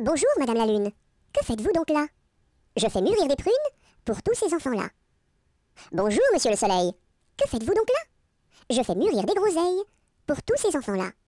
Bonjour, Madame la Lune. Que faites-vous donc là Je fais mûrir des prunes pour tous ces enfants-là. Bonjour, Monsieur le Soleil. Que faites-vous donc là Je fais mûrir des groseilles pour tous ces enfants-là.